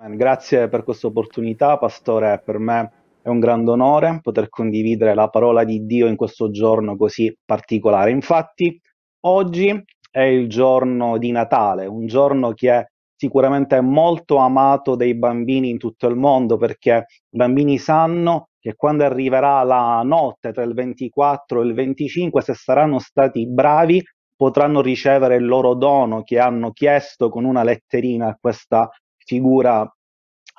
Grazie per questa opportunità, Pastore, per me è un grande onore poter condividere la parola di Dio in questo giorno così particolare. Infatti, oggi è il giorno di Natale, un giorno che è sicuramente molto amato dai bambini in tutto il mondo perché i bambini sanno che quando arriverà la notte tra il 24 e il 25, se saranno stati bravi, potranno ricevere il loro dono che hanno chiesto con una letterina a questa figura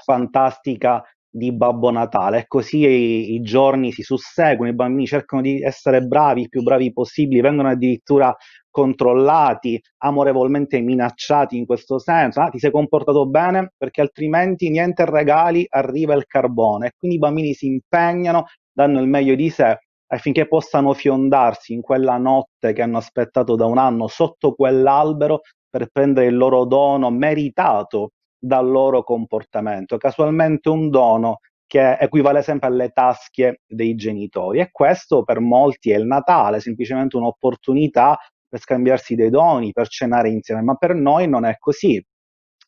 fantastica di Babbo Natale e così i, i, giorni si susseguono, i bambini cercano di essere bravi, i più bravi possibili, vengono addirittura controllati, amorevolmente minacciati in questo senso, ah, ti sei comportato bene perché altrimenti niente regali, arriva il carbone, quindi i bambini si impegnano, danno il meglio di sé affinché possano fiondarsi in quella notte che hanno aspettato da un anno sotto quell'albero per prendere il loro dono meritato dal loro comportamento. Casualmente un dono che equivale sempre alle tasche dei genitori e questo per molti è il Natale, semplicemente un'opportunità per scambiarsi dei doni, per cenare insieme, ma per noi non è così.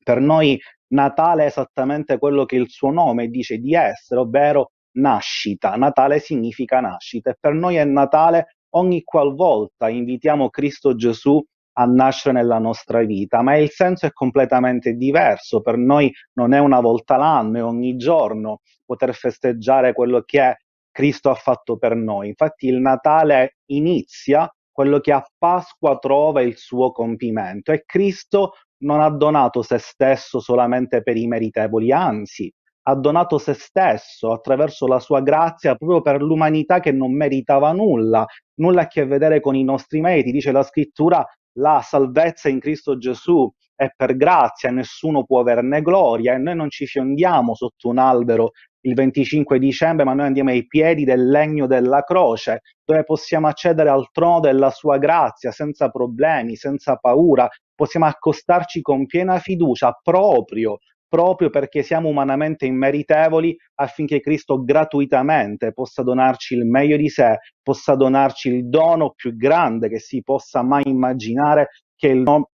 Per noi Natale è esattamente quello che il suo nome dice di essere, ovvero nascita. Natale significa nascita e per noi è Natale ogni qualvolta invitiamo Cristo Gesù a nascere nella nostra vita, ma il senso è completamente diverso, per noi non è una volta l'anno, è ogni giorno poter festeggiare quello che Cristo ha fatto per noi. Infatti il Natale inizia quello che a Pasqua trova il suo compimento e Cristo non ha donato se stesso solamente per i meritevoli, anzi ha donato se stesso attraverso la sua grazia proprio per l'umanità che non meritava nulla, nulla a che vedere con i nostri meriti. Dice la scrittura, la salvezza in Cristo Gesù è per grazia, nessuno può averne gloria e noi non ci fiondiamo sotto un albero il 25 dicembre, ma noi andiamo ai piedi del legno della croce, dove possiamo accedere al trono della sua grazia senza problemi, senza paura, possiamo accostarci con piena fiducia proprio proprio perché siamo umanamente immeritevoli affinché Cristo gratuitamente possa donarci il meglio di sé, possa donarci il dono più grande che si possa mai immaginare, che è il dono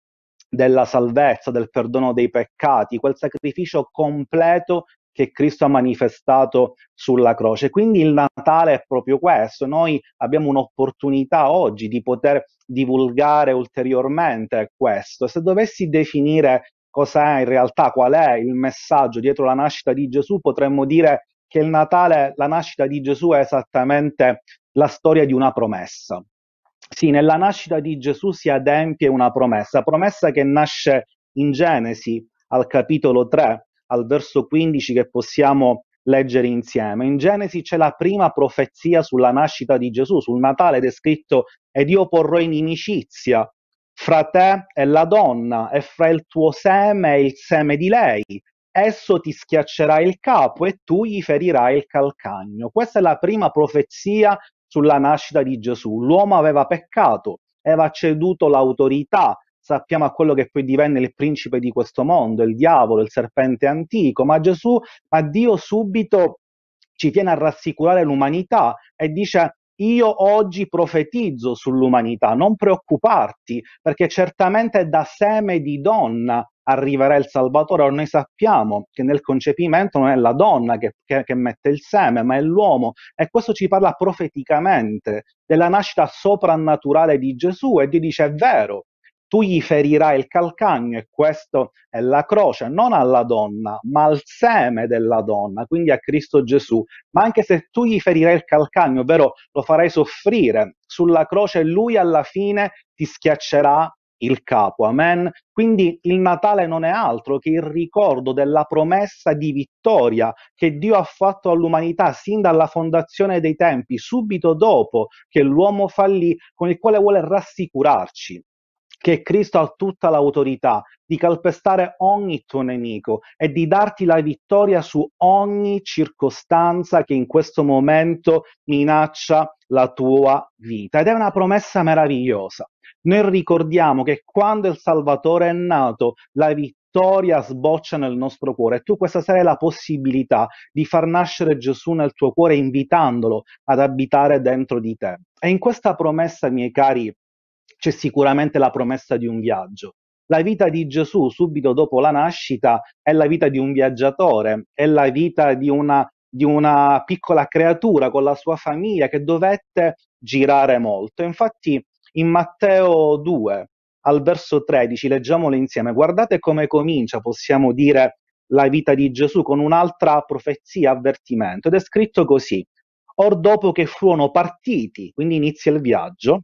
della salvezza, del perdono dei peccati, quel sacrificio completo che Cristo ha manifestato sulla croce. Quindi il Natale è proprio questo, noi abbiamo un'opportunità oggi di poter divulgare ulteriormente questo. Se dovessi definire cos'è in realtà, qual è il messaggio dietro la nascita di Gesù, potremmo dire che il Natale, la nascita di Gesù è esattamente la storia di una promessa. Sì, nella nascita di Gesù si adempie una promessa, promessa che nasce in Genesi al capitolo 3, al verso 15 che possiamo leggere insieme. In Genesi c'è la prima profezia sulla nascita di Gesù, sul Natale è descritto ed io porrò in inimicizia fra te e la donna e fra il tuo seme e il seme di lei. Esso ti schiaccerà il capo e tu gli ferirai il calcagno. Questa è la prima profezia sulla nascita di Gesù. L'uomo aveva peccato, aveva ceduto l'autorità, sappiamo a quello che poi divenne il principe di questo mondo, il diavolo, il serpente antico, ma Gesù, ma Dio subito ci tiene a rassicurare l'umanità e dice io oggi profetizzo sull'umanità, non preoccuparti, perché certamente da seme di donna arriverà il Salvatore, Ora noi sappiamo che nel concepimento non è la donna che, che, che, mette il seme, ma è l'uomo e questo ci parla profeticamente della nascita soprannaturale di Gesù e Dio dice è vero, tu gli ferirai il calcagno e questa è la croce, non alla donna, ma al seme della donna, quindi a Cristo Gesù. Ma anche se tu gli ferirai il calcagno, ovvero lo farai soffrire sulla croce, lui alla fine ti schiaccerà il capo. Amen. Quindi il Natale non è altro che il ricordo della promessa di vittoria che Dio ha fatto all'umanità sin dalla fondazione dei tempi, subito dopo che l'uomo fallì, con il quale vuole rassicurarci che Cristo ha tutta l'autorità di calpestare ogni tuo nemico e di darti la vittoria su ogni circostanza che in questo momento minaccia la tua vita. Ed è una promessa meravigliosa. Noi ricordiamo che quando il Salvatore è nato, la vittoria sboccia nel nostro cuore. E tu questa sera hai la possibilità di far nascere Gesù nel tuo cuore invitandolo ad abitare dentro di te. E in questa promessa, miei cari, c'è sicuramente la promessa di un viaggio. La vita di Gesù subito dopo la nascita è la vita di un viaggiatore, è la vita di una, di una piccola creatura con la sua famiglia che dovette girare molto. Infatti in Matteo 2, al verso 13, leggiamolo insieme, guardate come comincia, possiamo dire, la vita di Gesù con un'altra profezia, avvertimento, ed è scritto così. Or dopo che furono partiti, quindi inizia il viaggio,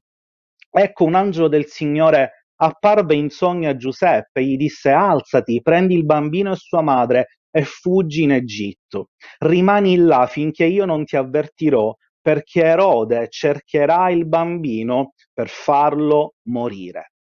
Ecco un angelo del Signore apparve in sogno a Giuseppe e gli disse alzati, prendi il bambino e sua madre e fuggi in Egitto. Rimani là finché io non ti avvertirò, perché Erode cercherà il bambino per farlo morire.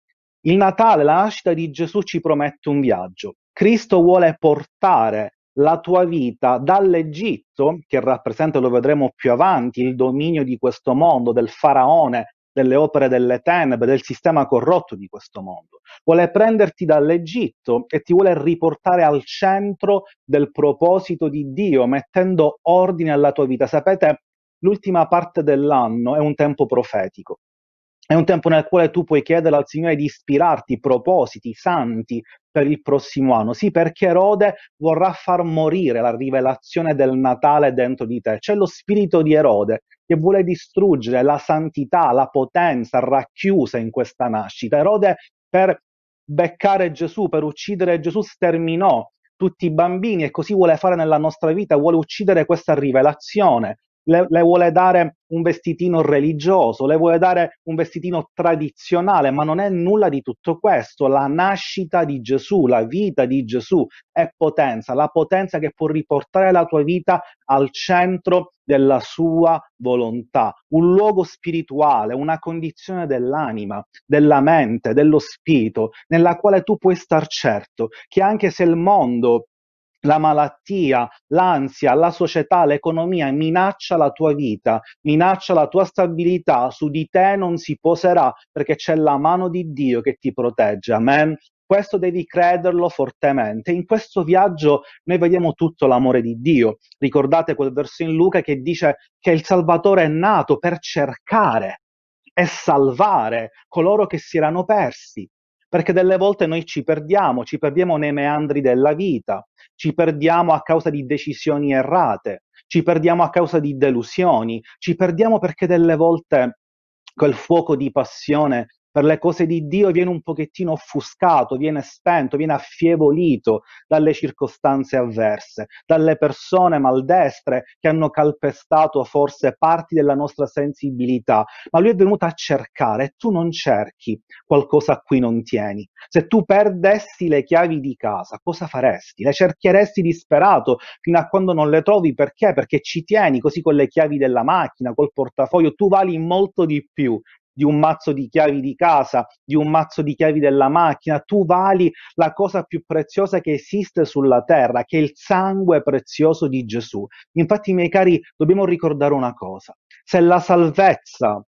Il Natale, la nascita di Gesù ci promette un viaggio. Cristo vuole portare la tua vita dall'Egitto, che rappresenta, lo vedremo più avanti, il dominio di questo mondo, del faraone, delle opere delle tenebre, del sistema corrotto di questo mondo. Vuole prenderti dall'Egitto e ti vuole riportare al centro del proposito di Dio, mettendo ordine alla tua vita. Sapete, l'ultima parte dell'anno è un tempo profetico. È un tempo nel quale tu puoi chiedere al Signore di ispirarti propositi santi per il prossimo anno. Sì, perché Erode vorrà far morire la rivelazione del Natale dentro di te. C'è lo spirito di Erode che vuole distruggere la santità, la potenza racchiusa in questa nascita. Erode per beccare Gesù, per uccidere Gesù, sterminò tutti i bambini e così vuole fare nella nostra vita, vuole uccidere questa rivelazione, le, le, vuole dare un vestitino religioso, le vuole dare un vestitino tradizionale, ma non è nulla di tutto questo. La nascita di Gesù, la vita di Gesù è potenza, la potenza che può riportare la tua vita al centro della sua volontà, un luogo spirituale, una condizione dell'anima, della mente, dello spirito, nella quale tu puoi star certo che anche se il mondo la malattia, l'ansia, la società, l'economia minaccia la tua vita, minaccia la tua stabilità, su di te non si poserà perché c'è la mano di Dio che ti protegge. Amen. Questo devi crederlo fortemente. In questo viaggio noi vediamo tutto l'amore di Dio. Ricordate quel verso in Luca che dice che il Salvatore è nato per cercare e salvare coloro che si erano persi perché delle volte noi ci perdiamo, ci perdiamo nei meandri della vita, ci perdiamo a causa di decisioni errate, ci perdiamo a causa di delusioni, ci perdiamo perché delle volte quel fuoco di passione per le cose di Dio viene un pochettino offuscato, viene spento, viene affievolito dalle circostanze avverse, dalle persone maldestre che hanno calpestato forse parti della nostra sensibilità, ma lui è venuto a cercare e tu non cerchi qualcosa a cui non tieni. Se tu perdessi le chiavi di casa, cosa faresti? Le cercheresti disperato fino a quando non le trovi perché? Perché ci tieni così con le chiavi della macchina, col portafoglio, tu vali molto di più di un mazzo di chiavi di casa, di un mazzo di chiavi della macchina, tu vali la cosa più preziosa che esiste sulla terra, che è il sangue prezioso di Gesù. Infatti, miei cari, dobbiamo ricordare una cosa, se la salvezza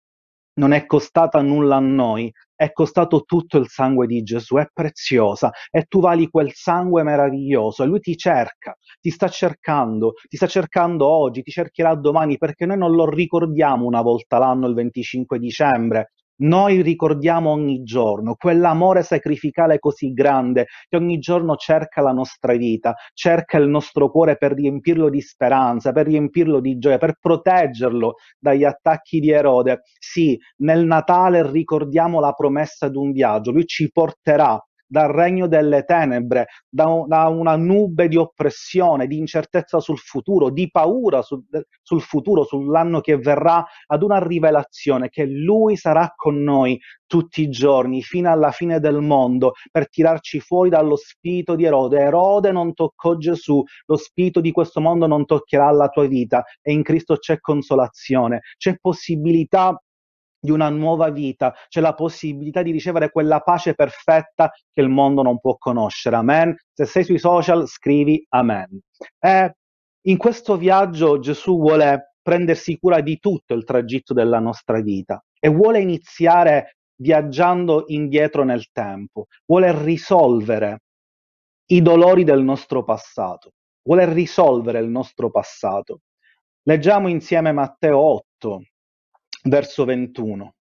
non è costata nulla a noi, è costato tutto il sangue di Gesù, è preziosa e tu vali quel sangue meraviglioso e lui ti cerca, ti sta cercando, ti sta cercando oggi, ti cercherà domani perché noi non lo ricordiamo una volta l'anno il 25 dicembre, noi ricordiamo ogni giorno quell'amore sacrificale così grande che ogni giorno cerca la nostra vita, cerca il nostro cuore per riempirlo di speranza, per riempirlo di gioia, per proteggerlo dagli attacchi di Erode. Sì, nel Natale ricordiamo la promessa di un viaggio, lui ci porterà dal regno delle tenebre, da, da una nube di oppressione, di incertezza sul futuro, di paura sul, eh, sul futuro, sull'anno che verrà, ad una rivelazione che Lui sarà con noi tutti i giorni, fino alla fine del mondo, per tirarci fuori dallo spirito di Erode. Erode non toccò Gesù, lo spirito di questo mondo non toccherà la tua vita e in Cristo c'è consolazione, c'è possibilità di una nuova vita, c'è la possibilità di ricevere quella pace perfetta che il mondo non può conoscere. Amen. Se sei sui social, scrivi amen. E eh, in questo viaggio Gesù vuole prendersi cura di tutto il tragitto della nostra vita e vuole iniziare viaggiando indietro nel tempo, vuole risolvere i dolori del nostro passato, vuole risolvere il nostro passato. Leggiamo insieme Matteo 8, verso 21.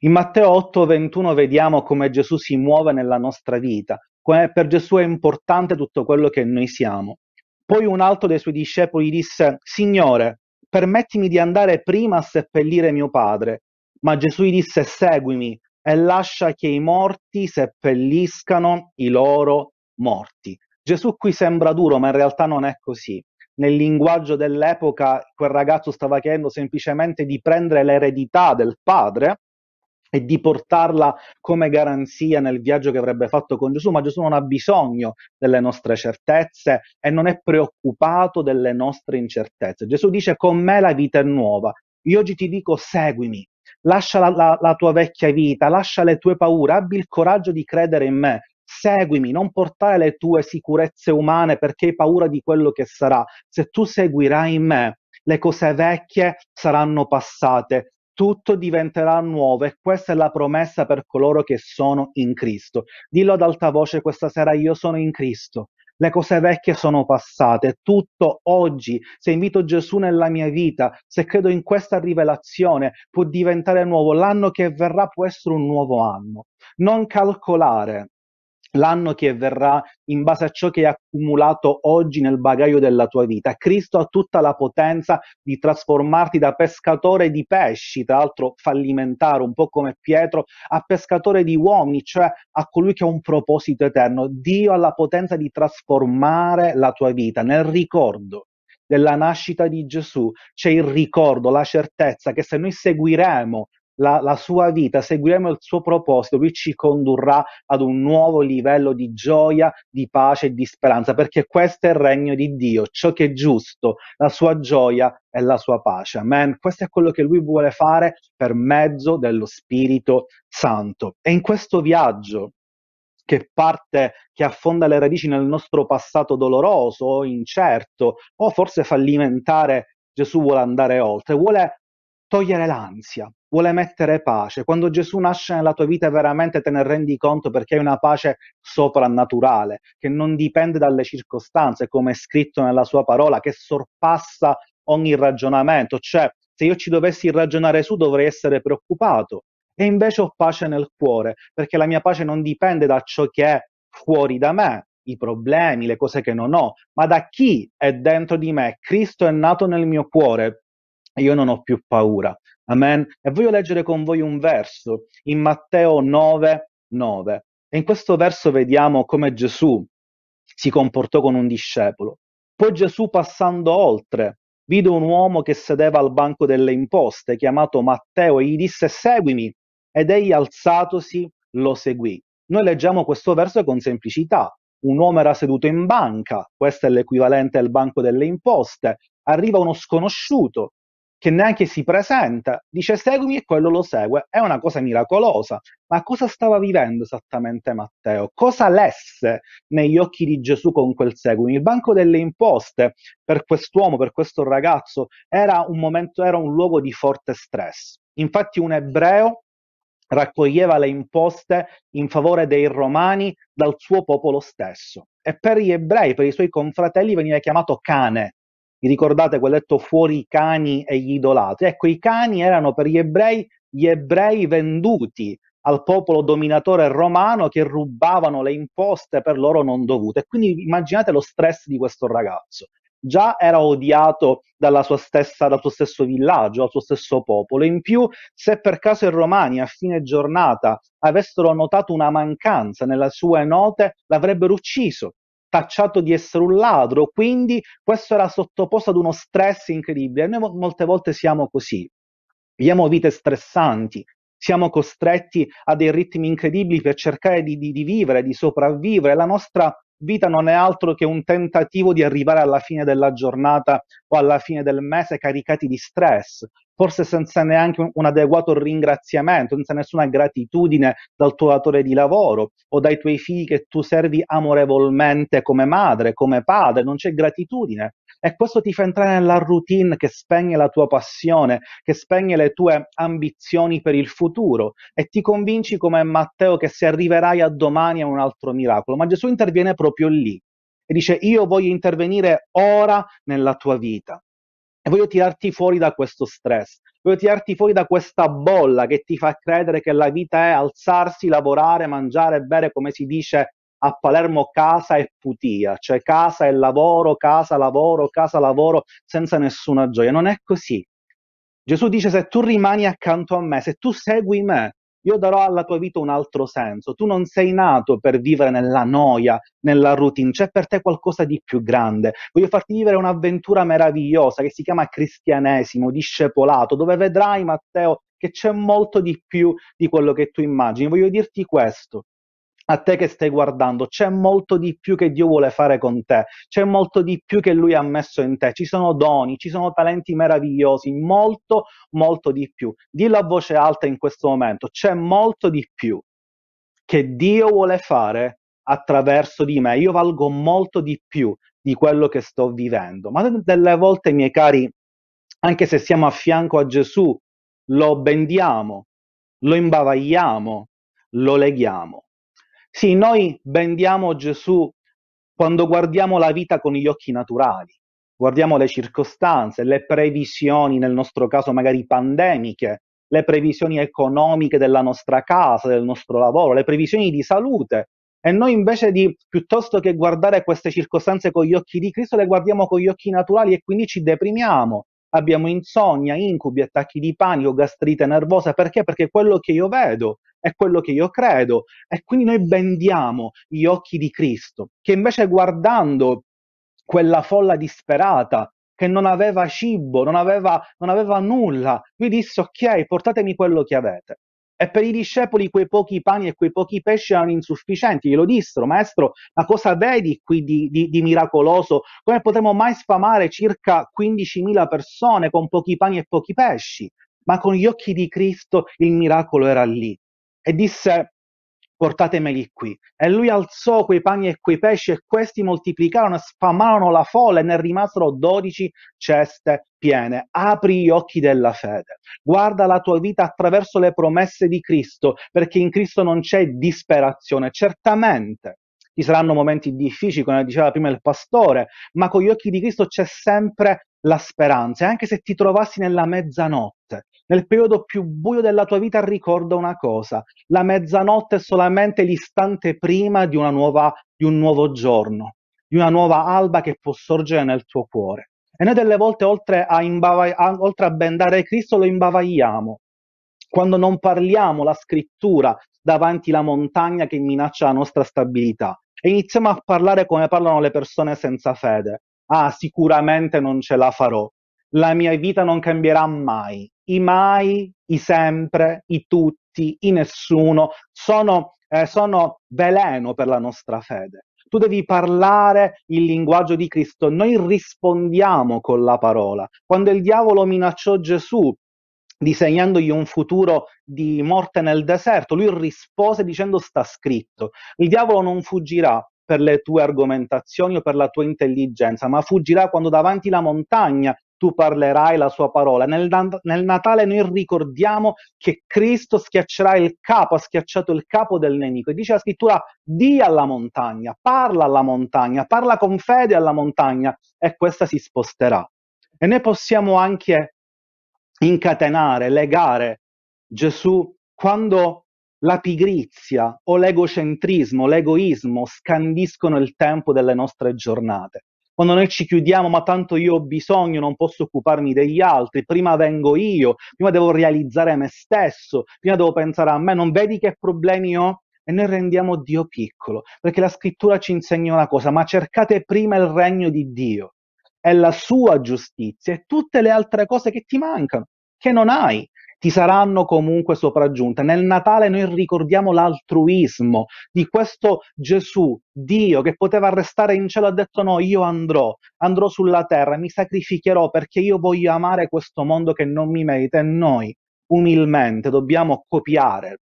In Matteo 8, 21 vediamo come Gesù si muove nella nostra vita, come per Gesù è importante tutto quello che noi siamo. Poi un altro dei suoi discepoli disse, Signore, permettimi di andare prima a seppellire mio padre. Ma Gesù gli disse, seguimi e lascia che i morti seppelliscano i loro morti. Gesù qui sembra duro, ma in realtà non è così nel linguaggio dell'epoca quel ragazzo stava chiedendo semplicemente di prendere l'eredità del padre e di portarla come garanzia nel viaggio che avrebbe fatto con Gesù, ma Gesù non ha bisogno delle nostre certezze e non è preoccupato delle nostre incertezze. Gesù dice con me la vita è nuova, io oggi ti dico seguimi, lascia la, la, la tua vecchia vita, lascia le tue paure, abbi il coraggio di credere in me, seguimi, non portare le tue sicurezze umane perché hai paura di quello che sarà. Se tu seguirai me, le cose vecchie saranno passate, tutto diventerà nuovo e questa è la promessa per coloro che sono in Cristo. Dillo ad alta voce questa sera, io sono in Cristo. Le cose vecchie sono passate, tutto oggi, se invito Gesù nella mia vita, se credo in questa rivelazione, può diventare nuovo. L'anno che verrà può essere un nuovo anno. Non calcolare l'anno che verrà in base a ciò che hai accumulato oggi nel bagaglio della tua vita. Cristo ha tutta la potenza di trasformarti da pescatore di pesci, tra l'altro fallimentare un po' come Pietro, a pescatore di uomini, cioè a colui che ha un proposito eterno. Dio ha la potenza di trasformare la tua vita nel ricordo della nascita di Gesù, c'è il ricordo, la certezza che se noi seguiremo la, la, sua vita, seguiremo il suo proposito, lui ci condurrà ad un nuovo livello di gioia, di pace e di speranza, perché questo è il regno di Dio, ciò che è giusto, la sua gioia e la sua pace. Amen. Questo è quello che lui vuole fare per mezzo dello Spirito Santo. E in questo viaggio che parte, che affonda le radici nel nostro passato doloroso, incerto o forse fallimentare, Gesù vuole andare oltre, vuole togliere l'ansia, vuole mettere pace. Quando Gesù nasce nella tua vita veramente te ne rendi conto perché hai una pace soprannaturale, che non dipende dalle circostanze, come è scritto nella sua parola, che sorpassa ogni ragionamento. Cioè, se io ci dovessi ragionare su dovrei essere preoccupato. E invece ho pace nel cuore, perché la mia pace non dipende da ciò che è fuori da me, i problemi, le cose che non ho, ma da chi è dentro di me. Cristo è nato nel mio cuore, io non ho più paura. Amen. E voglio leggere con voi un verso in Matteo 9, 9. E in questo verso vediamo come Gesù si comportò con un discepolo. Poi Gesù passando oltre vide un uomo che sedeva al banco delle imposte, chiamato Matteo, e gli disse seguimi. Ed egli alzatosi lo seguì. Noi leggiamo questo verso con semplicità. Un uomo era seduto in banca, questo è l'equivalente al banco delle imposte. Arriva uno sconosciuto, che neanche si presenta, dice seguimi e quello lo segue. È una cosa miracolosa. Ma cosa stava vivendo esattamente Matteo? Cosa lesse negli occhi di Gesù con quel seguimi? Il banco delle imposte per quest'uomo, per questo ragazzo, era un momento, era un luogo di forte stress. Infatti un ebreo raccoglieva le imposte in favore dei romani dal suo popolo stesso. E per gli ebrei, per i suoi confratelli, veniva chiamato cane, vi ricordate quel detto fuori i cani e gli idolatri? Ecco, i cani erano per gli ebrei gli ebrei venduti al popolo dominatore romano che rubavano le imposte per loro non dovute. Quindi immaginate lo stress di questo ragazzo. Già era odiato stessa, dal suo stesso villaggio, dal suo stesso popolo. In più, se per caso i romani a fine giornata avessero notato una mancanza nelle sue note, l'avrebbero ucciso tacciato di essere un ladro, quindi questo era sottoposto ad uno stress incredibile. Noi molte volte siamo così, viviamo vite stressanti, siamo costretti a dei ritmi incredibili per cercare di, di, di vivere, di sopravvivere, la nostra vita non è altro che un tentativo di arrivare alla fine della giornata o alla fine del mese caricati di stress, forse senza neanche un adeguato ringraziamento, senza nessuna gratitudine dal tuo datore di lavoro o dai tuoi figli che tu servi amorevolmente come madre, come padre, non c'è gratitudine e questo ti fa entrare nella routine che spegne la tua passione, che spegne le tue ambizioni per il futuro e ti convinci come Matteo che se arriverai a domani è un altro miracolo, ma Gesù interviene proprio lì e dice io voglio intervenire ora nella tua vita e voglio tirarti fuori da questo stress, voglio tirarti fuori da questa bolla che ti fa credere che la vita è alzarsi, lavorare, mangiare, bere, come si dice a Palermo casa e putia, cioè casa e lavoro, casa, lavoro, casa, lavoro, senza nessuna gioia. Non è così. Gesù dice se tu rimani accanto a me, se tu segui me, io darò alla tua vita un altro senso. Tu non sei nato per vivere nella noia, nella routine, c'è per te qualcosa di più grande. Voglio farti vivere un'avventura meravigliosa che si chiama cristianesimo, discepolato, dove vedrai, Matteo, che c'è molto di più di quello che tu immagini. Voglio dirti questo, a te che stai guardando, c'è molto di più che Dio vuole fare con te, c'è molto di più che Lui ha messo in te, ci sono doni, ci sono talenti meravigliosi, molto, molto di più. Dillo a voce alta in questo momento, c'è molto di più che Dio vuole fare attraverso di me, io valgo molto di più di quello che sto vivendo. Ma delle volte, miei cari, anche se siamo a fianco a Gesù, lo bendiamo, lo imbavagliamo, lo leghiamo sì, noi bendiamo Gesù quando guardiamo la vita con gli occhi naturali, guardiamo le circostanze, le previsioni, nel nostro caso magari pandemiche, le previsioni economiche della nostra casa, del nostro lavoro, le previsioni di salute. E noi invece di, piuttosto che guardare queste circostanze con gli occhi di Cristo, le guardiamo con gli occhi naturali e quindi ci deprimiamo. Abbiamo insonnia, incubi, attacchi di panico, gastrite nervosa. Perché? Perché quello che io vedo è quello che io credo. E quindi noi bendiamo gli occhi di Cristo, che invece guardando quella folla disperata, che non aveva cibo, non aveva, non aveva nulla, lui disse ok, portatemi quello che avete. E per i discepoli quei pochi pani e quei pochi pesci erano insufficienti. Glielo dissero, maestro, ma cosa vedi qui di, di, di miracoloso? Come potremmo mai sfamare circa 15.000 persone con pochi pani e pochi pesci? Ma con gli occhi di Cristo il miracolo era lì e disse portatemeli qui. E lui alzò quei pani e quei pesci e questi moltiplicarono e sfamarono la folla e ne rimasero dodici ceste piene. Apri gli occhi della fede, guarda la tua vita attraverso le promesse di Cristo, perché in Cristo non c'è disperazione, certamente. Ci saranno momenti difficili, come diceva prima il pastore, ma con gli occhi di Cristo c'è sempre la speranza, e anche se ti trovassi nella mezzanotte, nel periodo più buio della tua vita ricorda una cosa, la mezzanotte è solamente l'istante prima di, nuova, di un nuovo giorno, di una nuova alba che può sorgere nel tuo cuore. E noi delle volte, oltre a, imbava- a, oltre a bendare Cristo, lo imbavagliamo. Quando non parliamo la scrittura davanti alla montagna che minaccia la nostra stabilità e iniziamo a parlare come parlano le persone senza fede. Ah, sicuramente non ce la farò la mia vita non cambierà mai. I mai, i sempre, i tutti, i nessuno sono, eh, sono veleno per la nostra fede. Tu devi parlare il linguaggio di Cristo, noi rispondiamo con la parola. Quando il diavolo minacciò Gesù disegnandogli un futuro di morte nel deserto, lui rispose dicendo sta scritto, il diavolo non fuggirà per le tue argomentazioni o per la tua intelligenza, ma fuggirà quando davanti la montagna tu parlerai la sua parola. Nel, nel, Natale noi ricordiamo che Cristo schiaccerà il capo, ha schiacciato il capo del nemico. E dice la scrittura, di alla montagna, parla alla montagna, parla con fede alla montagna e questa si sposterà. E noi possiamo anche incatenare, legare Gesù quando la pigrizia o l'egocentrismo, l'egoismo scandiscono il tempo delle nostre giornate quando noi ci chiudiamo, ma tanto io ho bisogno, non posso occuparmi degli altri, prima vengo io, prima devo realizzare me stesso, prima devo pensare a me, non vedi che problemi ho? E noi rendiamo Dio piccolo, perché la scrittura ci insegna una cosa, ma cercate prima il regno di Dio e la sua giustizia e tutte le altre cose che ti mancano, che non hai, ti saranno comunque sopraggiunte. Nel Natale noi ricordiamo l'altruismo di questo Gesù, Dio, che poteva restare in cielo, ha detto no, io andrò, andrò sulla terra, mi sacrificherò perché io voglio amare questo mondo che non mi merita e noi umilmente dobbiamo copiare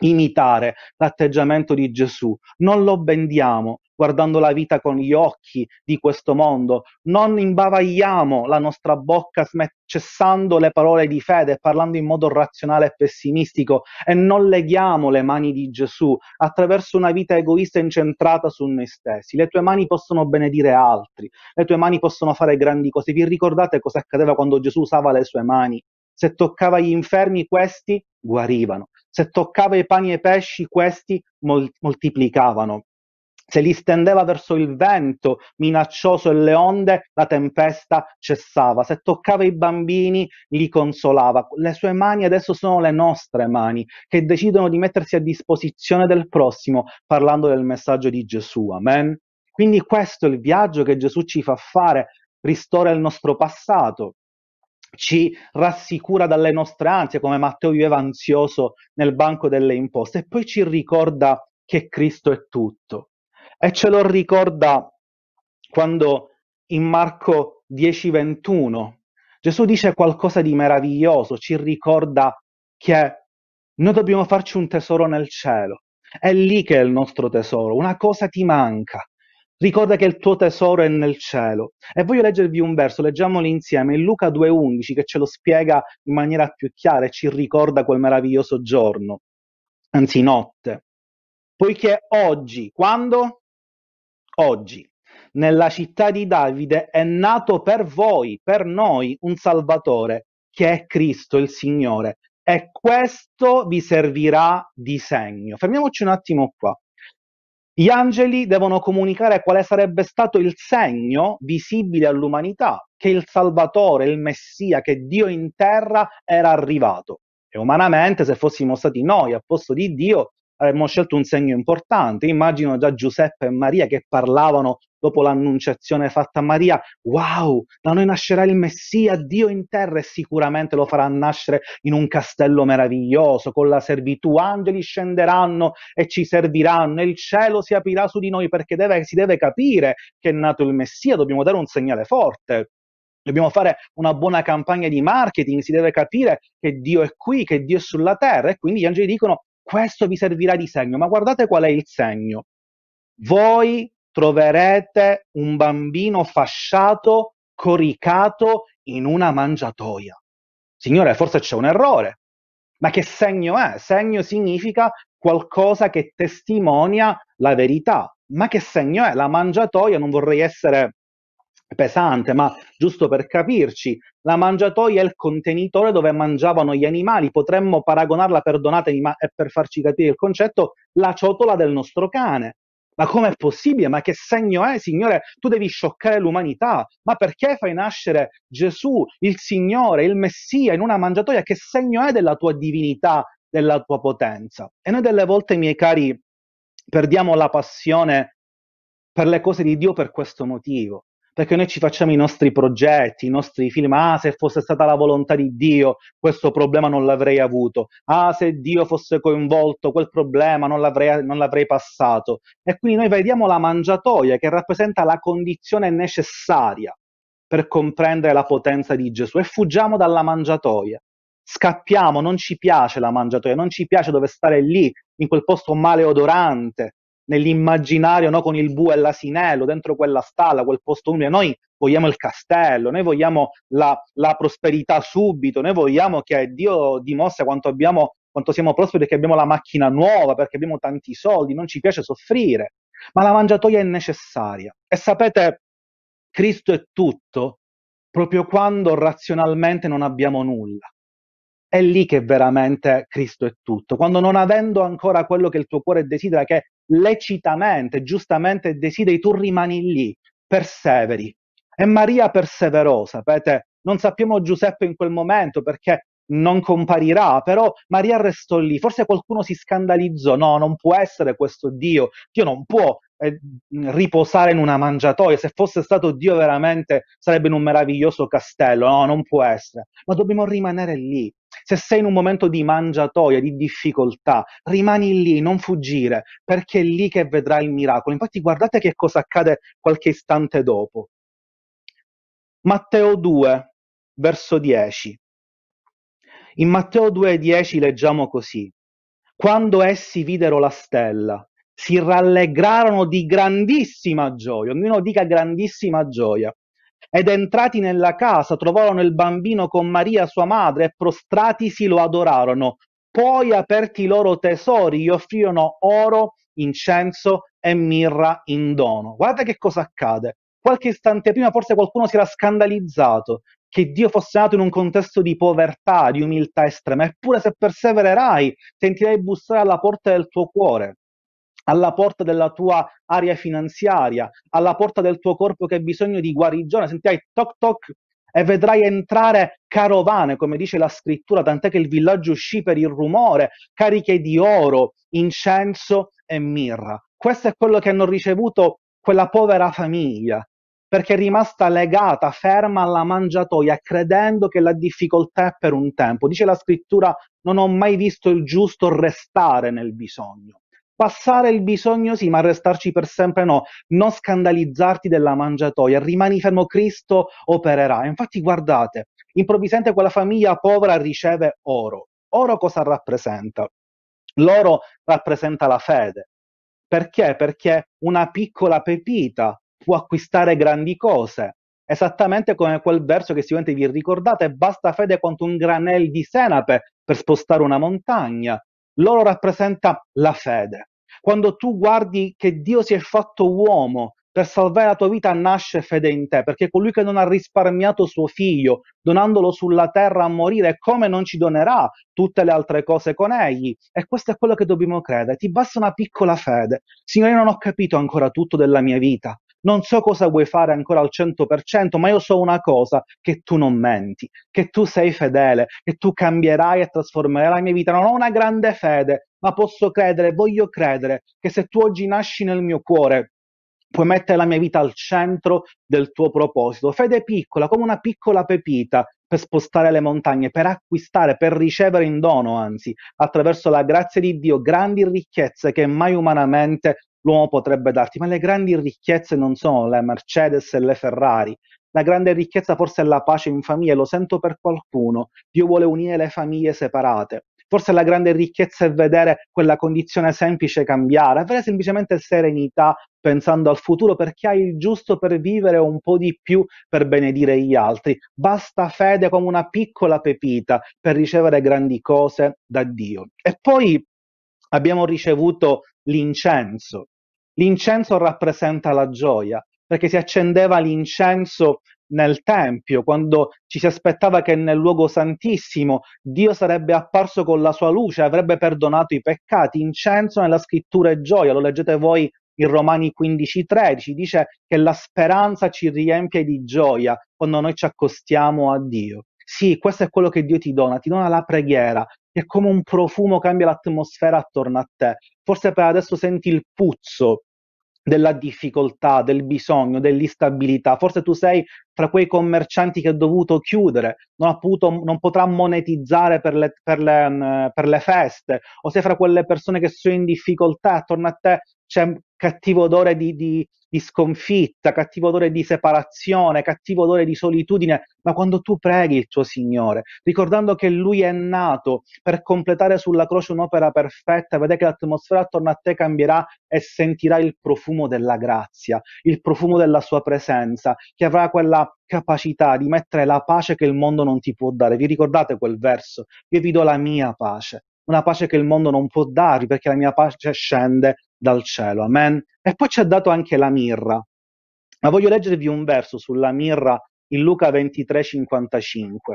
imitare l'atteggiamento di Gesù, non lo bendiamo, guardando la vita con gli occhi di questo mondo, non imbavagliamo la nostra bocca smet- cessando le parole di fede, parlando in modo razionale e pessimistico e non leghiamo le mani di Gesù attraverso una vita egoista incentrata su noi stessi. Le tue mani possono benedire altri, le tue mani possono fare grandi cose. Vi ricordate cosa accadeva quando Gesù usava le sue mani? Se toccava gli infermi, questi guarivano. Se toccava i pani e i pesci, questi moltiplicavano se li stendeva verso il vento minaccioso e le onde, la tempesta cessava. Se toccava i bambini, li consolava. Le sue mani adesso sono le nostre mani, che decidono di mettersi a disposizione del prossimo, parlando del messaggio di Gesù. Amen. Quindi questo è il viaggio che Gesù ci fa fare, ristora il nostro passato, ci rassicura dalle nostre ansie, come Matteo viveva ansioso nel banco delle imposte, e poi ci ricorda che Cristo è tutto. E ce lo ricorda quando in Marco 10:21 Gesù dice qualcosa di meraviglioso, ci ricorda che noi dobbiamo farci un tesoro nel cielo. È lì che è il nostro tesoro, una cosa ti manca. Ricorda che il tuo tesoro è nel cielo. E voglio leggervi un verso, leggiamolo insieme, in Luca 2.11, che ce lo spiega in maniera più chiara e ci ricorda quel meraviglioso giorno, anzi notte. Poiché oggi, quando? Oggi, nella città di Davide è nato per voi, per noi, un Salvatore, che è Cristo il Signore. E questo vi servirà di segno. Fermiamoci un attimo qua. Gli angeli devono comunicare quale sarebbe stato il segno visibile all'umanità, che il Salvatore, il Messia, che Dio in terra era arrivato. E umanamente, se fossimo stati noi a posto di Dio, avremmo eh, scelto un segno importante. Immagino già Giuseppe e Maria che parlavano dopo l'annunciazione fatta a Maria, wow, da noi nascerà il Messia, Dio in terra, e sicuramente lo farà nascere in un castello meraviglioso, con la servitù, angeli scenderanno e ci serviranno, il cielo si aprirà su di noi perché deve, si deve capire che è nato il Messia, dobbiamo dare un segnale forte. Dobbiamo fare una buona campagna di marketing, si deve capire che Dio è qui, che Dio è sulla terra e quindi gli angeli dicono questo vi servirà di segno, ma guardate qual è il segno. Voi troverete un bambino fasciato, coricato in una mangiatoia. Signore, forse c'è un errore. Ma che segno è? Segno significa qualcosa che testimonia la verità. Ma che segno è? La mangiatoia, non vorrei essere pesante, ma giusto per capirci, la mangiatoia è il contenitore dove mangiavano gli animali, potremmo paragonarla, perdonatemi, ma è per farci capire il concetto, la ciotola del nostro cane. Ma com'è possibile? Ma che segno è, Signore? Tu devi scioccare l'umanità. Ma perché fai nascere Gesù, il Signore, il Messia in una mangiatoia? Che segno è della tua divinità, della tua potenza? E noi delle volte, miei cari, perdiamo la passione per le cose di Dio per questo motivo perché noi ci facciamo i nostri progetti, i nostri film, ah se fosse stata la volontà di Dio questo problema non l'avrei avuto, ah se Dio fosse coinvolto quel problema non l'avrei, non l'avrei passato. E quindi noi vediamo la mangiatoia che rappresenta la condizione necessaria per comprendere la potenza di Gesù e fuggiamo dalla mangiatoia. Scappiamo, non ci piace la mangiatoia, non ci piace dove stare lì, in quel posto male odorante, nell'immaginario no? con il bue e l'asinello, dentro quella stalla, quel posto umile. Noi vogliamo il castello, noi vogliamo la, la prosperità subito, noi vogliamo che Dio dimostri quanto, abbiamo, quanto siamo prosperi perché abbiamo la macchina nuova, perché abbiamo tanti soldi, non ci piace soffrire. Ma la mangiatoia è necessaria. E sapete, Cristo è tutto proprio quando razionalmente non abbiamo nulla. È lì che veramente Cristo è tutto, quando non avendo ancora quello che il tuo cuore desidera, che lecitamente, giustamente desideri, tu rimani lì, perseveri. E Maria perseverò, sapete, non sappiamo Giuseppe in quel momento perché non comparirà, però Maria restò lì, forse qualcuno si scandalizzò, no, non può essere questo Dio, Dio non può eh, riposare in una mangiatoia, se fosse stato Dio veramente sarebbe in un meraviglioso castello, no, non può essere, ma dobbiamo rimanere lì, se sei in un momento di mangiatoia, di difficoltà, rimani lì, non fuggire, perché è lì che vedrai il miracolo. Infatti guardate che cosa accade qualche istante dopo. Matteo 2, verso 10. In Matteo 2, 10 leggiamo così. Quando essi videro la stella, si rallegrarono di grandissima gioia, ognuno dica grandissima gioia. Ed entrati nella casa, trovarono il bambino con Maria sua madre e prostratisi lo adorarono. Poi aperti i loro tesori, gli offrirono oro, incenso e mirra in dono. Guardate che cosa accade. Qualche istante prima forse qualcuno si era scandalizzato che Dio fosse nato in un contesto di povertà, di umiltà estrema, eppure se persevererai sentirai bussare alla porta del tuo cuore alla porta della tua area finanziaria, alla porta del tuo corpo che ha bisogno di guarigione, sentirai toc toc e vedrai entrare carovane, come dice la scrittura, tant'è che il villaggio uscì per il rumore, cariche di oro, incenso e mirra. Questo è quello che hanno ricevuto quella povera famiglia, perché è rimasta legata, ferma alla mangiatoia, credendo che la difficoltà è per un tempo. Dice la scrittura, non ho mai visto il giusto restare nel bisogno. Passare il bisogno sì, ma restarci per sempre no. Non scandalizzarti della mangiatoia, rimani fermo, Cristo opererà. Infatti guardate, improvvisamente quella famiglia povera riceve oro. Oro cosa rappresenta? L'oro rappresenta la fede. Perché? Perché una piccola pepita può acquistare grandi cose. Esattamente come quel verso che sicuramente vi ricordate, basta fede quanto un granel di senape per spostare una montagna. L'oro rappresenta la fede. Quando tu guardi che Dio si è fatto uomo per salvare la tua vita, nasce fede in te, perché colui che non ha risparmiato suo figlio, donandolo sulla terra a morire, come non ci donerà tutte le altre cose con egli? E questo è quello che dobbiamo credere. Ti basta una piccola fede. Signore, io non ho capito ancora tutto della mia vita, non so cosa vuoi fare ancora al 100%, ma io so una cosa, che tu non menti, che tu sei fedele, che tu cambierai e trasformerai la mia vita. Non ho una grande fede, ma posso credere, voglio credere che se tu oggi nasci nel mio cuore, puoi mettere la mia vita al centro del tuo proposito. Fede piccola, come una piccola pepita per spostare le montagne, per acquistare, per ricevere in dono, anzi, attraverso la grazia di Dio, grandi ricchezze che mai umanamente l'uomo potrebbe darti, ma le grandi ricchezze non sono le Mercedes e le Ferrari. La grande ricchezza forse è la pace in famiglia, lo sento per qualcuno. Dio vuole unire le famiglie separate. Forse la grande ricchezza è vedere quella condizione semplice cambiare, avere semplicemente serenità pensando al futuro perché hai il giusto per vivere un po' di più per benedire gli altri. Basta fede come una piccola pepita per ricevere grandi cose da Dio. E poi abbiamo ricevuto l'incenso. L'incenso rappresenta la gioia, perché si accendeva l'incenso nel Tempio, quando ci si aspettava che nel luogo santissimo Dio sarebbe apparso con la sua luce, avrebbe perdonato i peccati. Incenso nella scrittura è gioia, lo leggete voi in Romani 15:13, dice che la speranza ci riempie di gioia quando noi ci accostiamo a Dio. Sì, questo è quello che Dio ti dona, ti dona la preghiera, è come un profumo cambia l'atmosfera attorno a te. Forse per adesso senti il puzzo della difficoltà, del bisogno, dell'instabilità. Forse tu sei tra quei commercianti che ha dovuto chiudere, non, ha potuto, non potrà monetizzare per le, per, le, mm, per le, feste, o sei fra quelle persone che sono in difficoltà, attorno a te c'è un cattivo odore di, di, di sconfitta, cattivo odore di separazione, cattivo odore di solitudine, ma quando tu preghi il tuo Signore, ricordando che Lui è nato per completare sulla croce un'opera perfetta, vedrai che l'atmosfera attorno a te cambierà e sentirai il profumo della grazia, il profumo della Sua presenza, che avrà quella capacità di mettere la pace che il mondo non ti può dare. Vi ricordate quel verso? Io vi do la mia pace, una pace che il mondo non può darvi perché la mia pace scende dal cielo. Amen. E poi ci ha dato anche la mirra. Ma voglio leggervi un verso sulla mirra in Luca 23:55.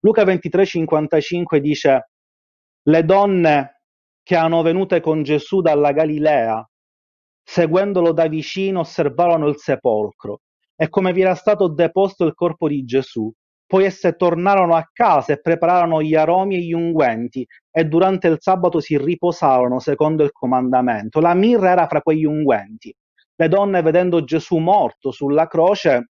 Luca 23:55 dice: Le donne che erano venute con Gesù dalla Galilea, seguendolo da vicino, osservarono il sepolcro e come vi era stato deposto il corpo di Gesù poi esse tornarono a casa e prepararono gli aromi e gli unguenti, e durante il sabato si riposarono secondo il comandamento. La mirra era fra quegli unguenti. Le donne, vedendo Gesù morto sulla croce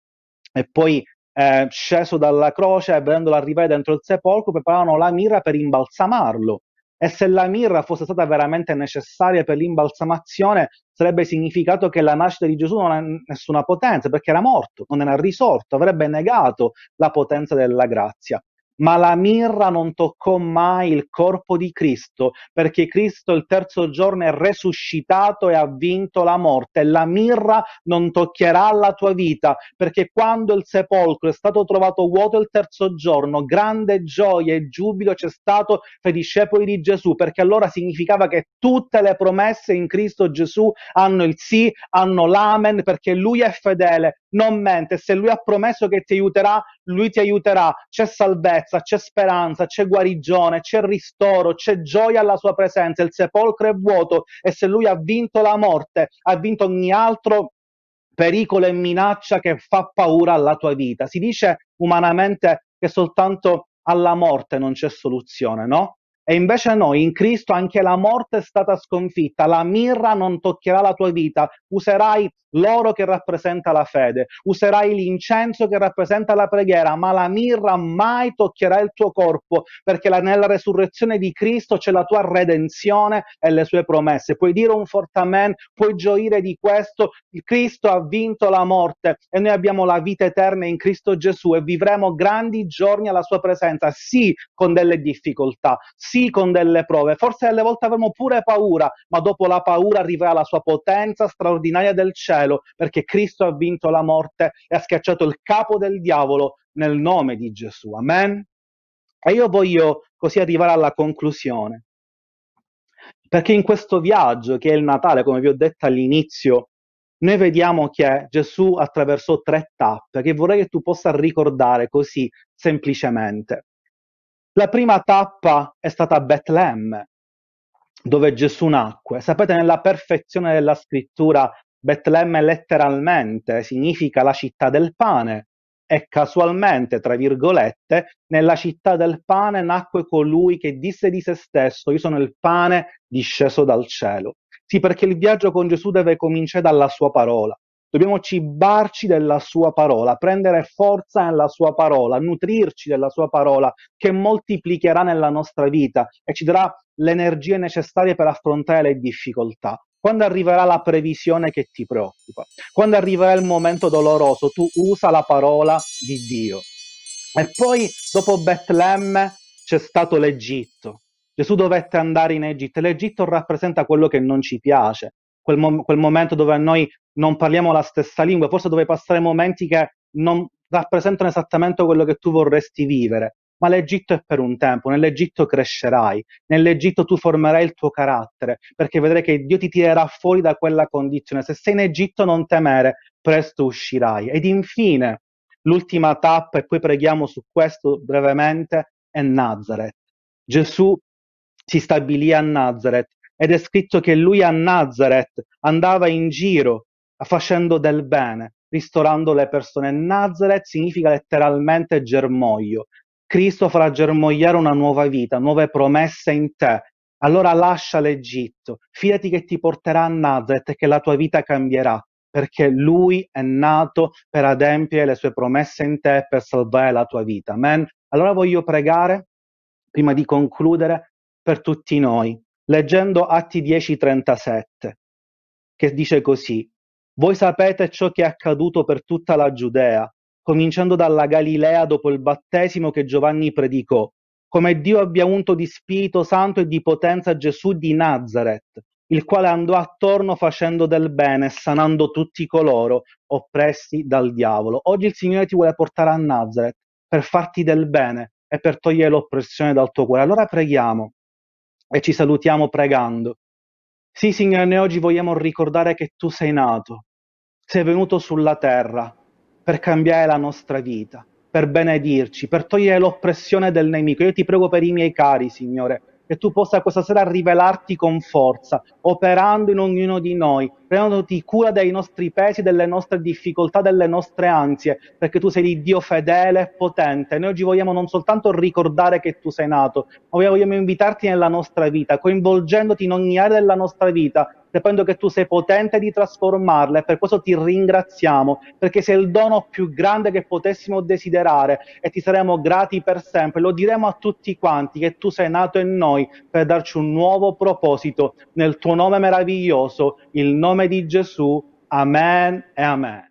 e poi eh, sceso dalla croce e vedendolo arrivare dentro il sepolcro, prepararono la mirra per imbalsamarlo e se la mirra fosse stata veramente necessaria per l'imbalsamazione, sarebbe significato che la nascita di Gesù non ha nessuna potenza, perché era morto, non era risorto, avrebbe negato la potenza della grazia ma la mirra non toccò mai il corpo di Cristo, perché Cristo il terzo giorno è resuscitato e ha vinto la morte. La mirra non toccherà la tua vita, perché quando il sepolcro è stato trovato vuoto il terzo giorno, grande gioia e giubilo c'è stato per i discepoli di Gesù, perché allora significava che tutte le promesse in Cristo Gesù hanno il sì, hanno l'amen, perché lui è fedele non mente, se lui ha promesso che ti aiuterà, lui ti aiuterà, c'è salvezza, c'è speranza, c'è guarigione, c'è ristoro, c'è gioia alla sua presenza, il sepolcro è vuoto e se lui ha vinto la morte, ha vinto ogni altro pericolo e minaccia che fa paura alla tua vita. Si dice umanamente che soltanto alla morte non c'è soluzione, no? E invece no, in Cristo anche la morte è stata sconfitta, la mirra non toccherà la tua vita, userai l'oro che rappresenta la fede, userai l'incenso che rappresenta la preghiera, ma la mirra mai toccherà il tuo corpo, perché la, nella resurrezione di Cristo c'è la tua redenzione e le sue promesse. Puoi dire un forte amen, puoi gioire di questo, Cristo ha vinto la morte e noi abbiamo la vita eterna in Cristo Gesù e vivremo grandi giorni alla sua presenza, sì con delle difficoltà, sì con delle prove, forse alle volte avremo pure paura, ma dopo la paura arriverà la sua potenza straordinaria del cielo, perché Cristo ha vinto la morte e ha schiacciato il capo del diavolo nel nome di Gesù. Amen. E io voglio così arrivare alla conclusione, perché in questo viaggio che è il Natale, come vi ho detto all'inizio, noi vediamo che Gesù attraversò tre tappe che vorrei che tu possa ricordare così semplicemente. La prima tappa è stata Betlemme, dove Gesù nacque. Sapete, nella perfezione della scrittura, Betlemme letteralmente significa la città del pane e casualmente, tra virgolette, nella città del pane nacque colui che disse di se stesso, io sono il pane disceso dal cielo. Sì, perché il viaggio con Gesù deve cominciare dalla sua parola dobbiamo cibarci della sua parola, prendere forza nella sua parola, nutrirci della sua parola che moltiplicherà nella nostra vita e ci darà le energie necessarie per affrontare le difficoltà. Quando arriverà la previsione che ti preoccupa, quando arriverà il momento doloroso, tu usa la parola di Dio. E poi dopo Betlemme c'è stato l'Egitto. Gesù dovette andare in Egitto e l'Egitto rappresenta quello che non ci piace, quel, mom- quel momento dove noi non parliamo la stessa lingua, forse dove passare momenti che non rappresentano esattamente quello che tu vorresti vivere. Ma l'Egitto è per un tempo, nell'Egitto crescerai, nell'Egitto tu formerai il tuo carattere, perché vedrai che Dio ti tirerà fuori da quella condizione. Se sei in Egitto non temere, presto uscirai. Ed infine, l'ultima tappa, e poi preghiamo su questo brevemente, è Nazareth. Gesù si stabilì a Nazareth ed è scritto che lui a Nazareth andava in giro facendo del bene, ristorando le persone. Nazareth significa letteralmente germoglio. Cristo farà germogliare una nuova vita, nuove promesse in te. Allora lascia l'Egitto, fidati che ti porterà a Nazareth e che la tua vita cambierà, perché Lui è nato per adempiere le sue promesse in te e per salvare la tua vita. Amen. Allora voglio pregare, prima di concludere, per tutti noi, leggendo Atti 10:37, che dice così voi sapete ciò che è accaduto per tutta la Giudea, cominciando dalla Galilea dopo il battesimo che Giovanni predicò, come Dio abbia unto di Spirito Santo e di potenza Gesù di Nazareth, il quale andò attorno facendo del bene, sanando tutti coloro oppressi dal diavolo. Oggi il Signore ti vuole portare a Nazareth per farti del bene e per togliere l'oppressione dal tuo cuore. Allora preghiamo e ci salutiamo pregando. Sì, Signore, noi oggi vogliamo ricordare che tu sei nato, sei venuto sulla terra per cambiare la nostra vita, per benedirci, per togliere l'oppressione del nemico. Io ti prego per i miei cari, Signore, che tu possa questa sera rivelarti con forza, operando in ognuno di noi, prendendoti cura dei nostri pesi, delle nostre difficoltà, delle nostre ansie, perché tu sei di Dio fedele e potente. Noi oggi vogliamo non soltanto ricordare che tu sei nato, ma vogliamo invitarti nella nostra vita, coinvolgendoti in ogni area della nostra vita, sapendo che tu sei potente di trasformarla e per questo ti ringraziamo, perché sei il dono più grande che potessimo desiderare e ti saremo grati per sempre. Lo diremo a tutti quanti che tu sei nato in noi per darci un nuovo proposito nel tuo nome meraviglioso, il nome di Gesù. Amen e amen.